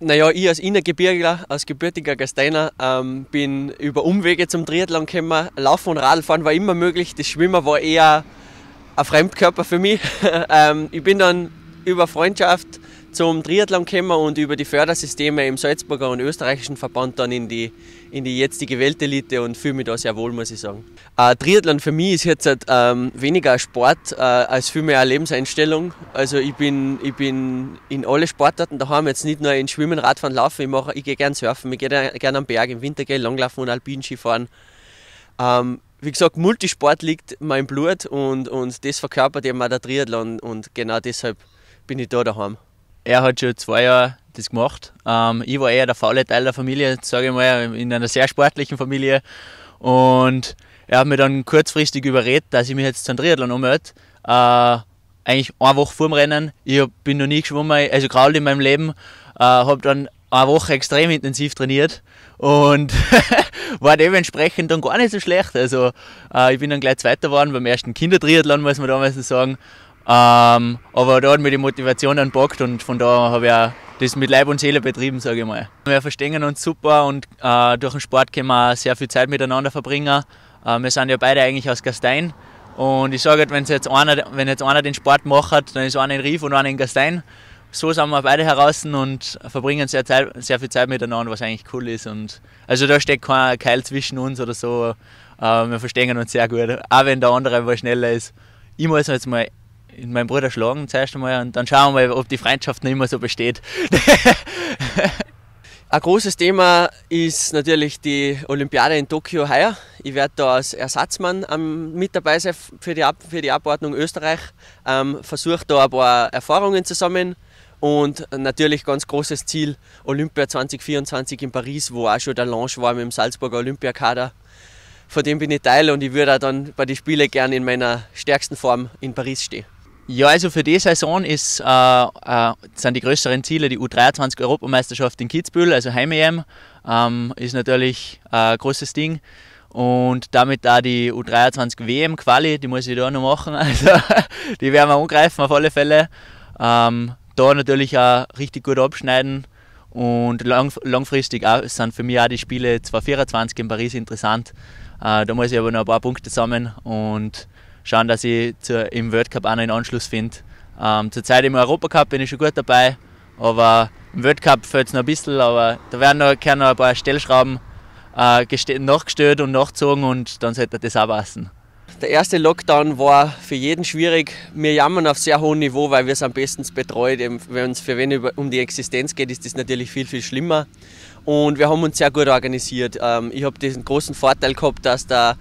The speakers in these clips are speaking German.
Naja, ich als Innergebirgler, als gebürtiger Gasteiner, ähm, bin über Umwege zum Triathlon gekommen. Laufen und Radfahren war immer möglich. Das Schwimmen war eher ein Fremdkörper für mich. ähm, ich bin dann über Freundschaft zum Triathlon gekommen und über die Fördersysteme im Salzburger und österreichischen Verband dann in die, in die jetzige Weltelite und fühle mich da sehr wohl, muss ich sagen. Äh, Triathlon für mich ist jetzt halt, ähm, weniger ein Sport äh, als vielmehr eine Lebenseinstellung. Also ich bin, ich bin in alle Sportarten daheim, jetzt nicht nur in Schwimmen, Radfahren, Laufen, ich, ich gehe gerne surfen, ich gehe gerne am Berg, im Winter gehe langlaufen und Alpinski fahren. Ähm, wie gesagt, Multisport liegt mein Blut und, und das verkörpert eben auch der Triathlon und genau deshalb bin ich da daheim er hat schon zwei Jahre das gemacht. Ähm, ich war eher der faule Teil der Familie, sage ich mal, in einer sehr sportlichen Familie. Und er hat mich dann kurzfristig überredet, dass ich mich jetzt zum Triathlon ummelde. Äh, eigentlich eine Woche vorm Rennen. Ich hab, bin noch nie geschwommen, also gerade in meinem Leben. Äh, habe dann eine Woche extrem intensiv trainiert und war dementsprechend dann gar nicht so schlecht. Also äh, ich bin dann gleich Zweiter geworden beim ersten Kindertriathlon, muss man damals sagen. Ähm, aber da hat mir die Motivation anpackt und von da habe ich das mit Leib und Seele betrieben, sage ich mal. Wir verstehen uns super und äh, durch den Sport können wir sehr viel Zeit miteinander verbringen. Äh, wir sind ja beide eigentlich aus Gastein. Und ich sage halt, wenn jetzt, einer, wenn jetzt einer den Sport macht, dann ist einer in Rief und einer in Gastein. So sind wir beide heraus und verbringen sehr, Zeit, sehr viel Zeit miteinander, was eigentlich cool ist. Und also da steckt kein Keil zwischen uns oder so. Äh, wir verstehen uns sehr gut, auch wenn der andere mal schneller ist. Ich muss jetzt mal in meinen Bruder schlagen zuerst einmal und dann schauen wir mal, ob die Freundschaft noch immer so besteht. Ein großes Thema ist natürlich die Olympiade in Tokio heuer. Ich werde da als Ersatzmann mit dabei sein für die, Ab für die Abordnung Österreich. Ähm, Versuche da ein paar Erfahrungen zu sammeln und natürlich ganz großes Ziel Olympia 2024 in Paris, wo auch schon der Launch war mit dem Salzburger Olympiakader. Von dem bin ich Teil und ich würde auch dann bei den Spielen gerne in meiner stärksten Form in Paris stehen. Ja, also für die Saison ist, äh, äh, sind die größeren Ziele die U23-Europameisterschaft in Kitzbühel, also Heim-EM, ähm, ist natürlich ein äh, großes Ding. Und damit da die U23 WM-Quali, die muss ich da noch machen. Also, die werden wir angreifen auf alle Fälle. Ähm, da natürlich auch richtig gut abschneiden. Und lang, langfristig auch, sind für mich auch die Spiele 2024 in Paris interessant. Äh, da muss ich aber noch ein paar Punkte sammeln. Und schauen, dass ich zur, im World Cup auch noch einen Anschluss finde. Ähm, zurzeit im Europacup bin ich schon gut dabei, aber im World Cup fällt es noch ein bisschen, aber da werden noch, noch ein paar Stellschrauben äh, nachgestellt und nachgezogen und dann sollte das auch passen. Der erste Lockdown war für jeden schwierig. Wir jammern auf sehr hohem Niveau, weil wir es am besten betreut. Wenn es für wen um die Existenz geht, ist das natürlich viel, viel schlimmer. Und wir haben uns sehr gut organisiert. Ähm, ich habe diesen großen Vorteil gehabt, dass der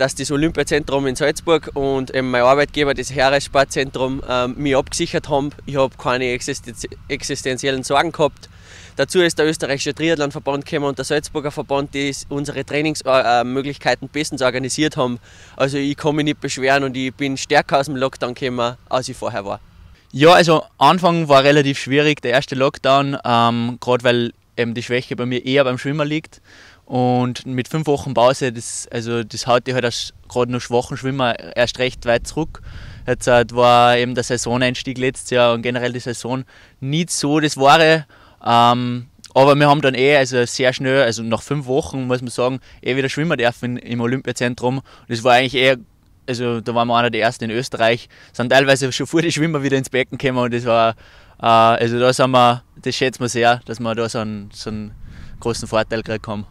dass das Olympiazentrum in Salzburg und ähm, mein Arbeitgeber, das Heeressportzentrum, ähm, mich abgesichert haben. Ich habe keine existenziellen Sorgen gehabt. Dazu ist der österreichische Triathlonverband gekommen und der Salzburger Verband, die unsere Trainingsmöglichkeiten äh, äh, bestens organisiert haben. Also ich kann mich nicht beschweren und ich bin stärker aus dem Lockdown gekommen, als ich vorher war. Ja, also Anfang war relativ schwierig, der erste Lockdown, ähm, gerade weil eben ähm, die Schwäche bei mir eher beim Schwimmen liegt. Und mit fünf Wochen Pause, das, also das haut die halt gerade noch schwachen Schwimmer erst recht weit zurück. Jetzt äh, war eben der Saisoneinstieg letztes Jahr und generell die Saison nicht so das Wahre. Ähm, aber wir haben dann eh also sehr schnell, also nach fünf Wochen muss man sagen, eh wieder schwimmen dürfen im Olympiazentrum. das war eigentlich eh, also da waren wir einer der ersten in Österreich, sind teilweise schon vor die Schwimmer wieder ins Becken gekommen und das war, äh, also da sind wir das schätzen wir sehr, dass wir da so einen, so einen großen Vorteil gekriegt haben.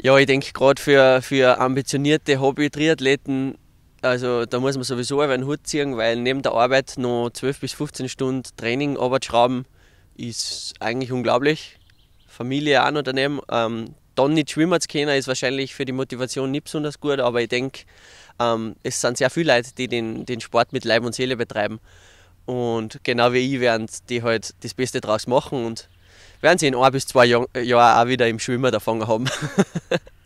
Ja, ich denke gerade für, für ambitionierte Hobby-Triathleten, also da muss man sowieso über den Hut ziehen, weil neben der Arbeit noch 12 bis 15 Stunden Training, Arbeit schrauben, ist eigentlich unglaublich. Familie auch noch daneben. Ähm, dann nicht schwimmen zu können, ist wahrscheinlich für die Motivation nicht besonders gut, aber ich denke, ähm, es sind sehr viele Leute, die den, den Sport mit Leib und Seele betreiben. Und genau wie ich werden die halt das Beste draus machen und werden sie in ein bis zwei Jahren auch wieder im Schwimmer davon haben.